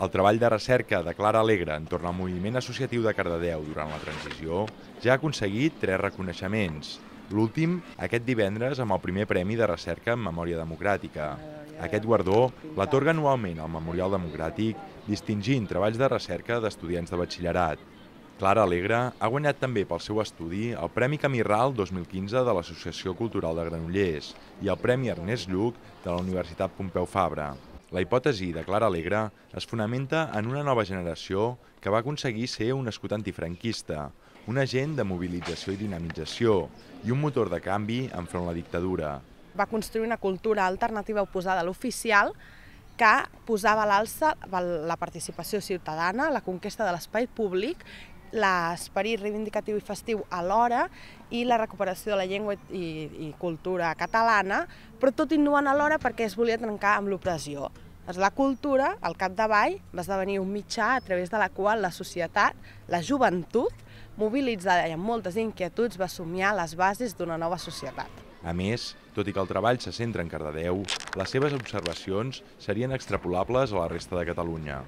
El treball de recerca de Clara Alegre en torno al moviment associatiu de Cardedeu durant la transició ja ha aconseguit tres reconeixements. L'últim, aquest divendres, amb el primer Premi de Recerca en Memòria Democràtica. Aquest guardó l'atorga anualment al Memorial Democràtic, distingint treballs de recerca d'estudiants de batxillerat. Clara Alegre ha guanyat també pel seu estudi el Premi Camirral 2015 de l'Associació Cultural de Granollers i el Premi Ernest Lluc de la Universitat Pompeu Fabra. La hipòtesi de Clara Alegre es fonamenta en una nova generació que va aconseguir ser un escut antifranquista, un agent de mobilització i dinamització i un motor de canvi enfront la dictadura. Va construir una cultura alternativa oposada a l'oficial que posava a l'alça la participació ciutadana, la conquesta de l'espai públic l'esperit reivindicatiu i festiu alhora i la recuperació de la llengua i, i cultura catalana, però tot innovant alhora perquè es volia trencar amb l'opressió. La cultura, al capdavall, va esdevenir un mitjà a través de la qual la societat, la joventut, mobilitzada i amb moltes inquietuds, va somiar les bases d'una nova societat. A més, tot i que el treball se centra en Cardedeu, les seves observacions serien extrapolables a la resta de Catalunya.